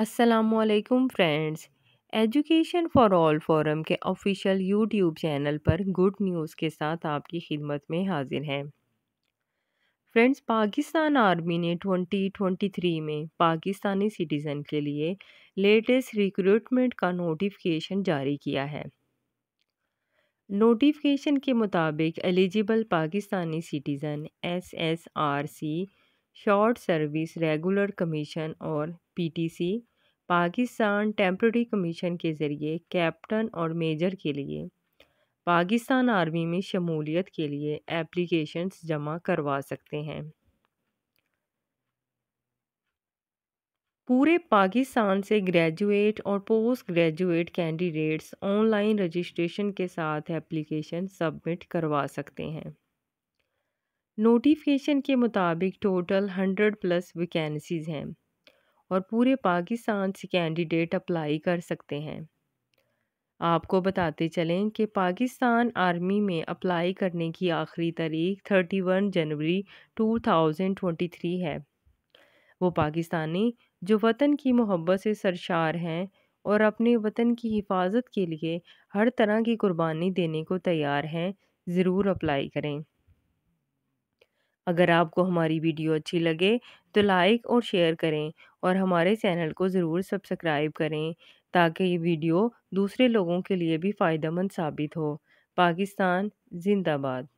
असलकुम friends education for all forum के official YouTube channel पर गुड न्यूज़ के साथ आपकी खिदमत में हाजिर हैं फ्रेंड्स पाकिस्तान आर्मी ने 2023 में पाकिस्तानी सिटीज़न के लिए लेटेस्ट रिक्रूटमेंट का नोटिफिकेशन जारी किया है नोटिफिकेशन के मुताबिक eligible Pakistani citizen S S R C short service regular commission और P T C Pakistan temporary commission के ज़रिए कैप्टन और मेजर के लिए पाकिस्तान आर्मी में शमूलियत के लिए एप्लीकेशंस जमा करवा सकते हैं पूरे पाकिस्तान से ग्रेजुएट और post graduate candidates online registration के साथ एप्लीकेशन सबमिट करवा सकते हैं नोटिफिकेशन के मुताबिक टोटल हंड्रेड प्लस वैकेंसीज़ हैं और पूरे पाकिस्तान से कैंडिडेट अप्लाई कर सकते हैं आपको बताते चलें कि पाकिस्तान आर्मी में अप्लाई करने की आखिरी तारीख 31 जनवरी 2023 है वो पाकिस्तानी जो वतन की मोहब्बत से सरशार हैं और अपने वतन की हिफाजत के लिए हर तरह की कुर्बानी देने को तैयार हैं ज़रूर अप्लाई करें अगर आपको हमारी वीडियो अच्छी लगे तो लाइक और शेयर करें और हमारे चैनल को ज़रूर सब्सक्राइब करें ताकि ये वीडियो दूसरे लोगों के लिए भी फ़ायदेमंद साबित हो पाकिस्तान जिंदाबाद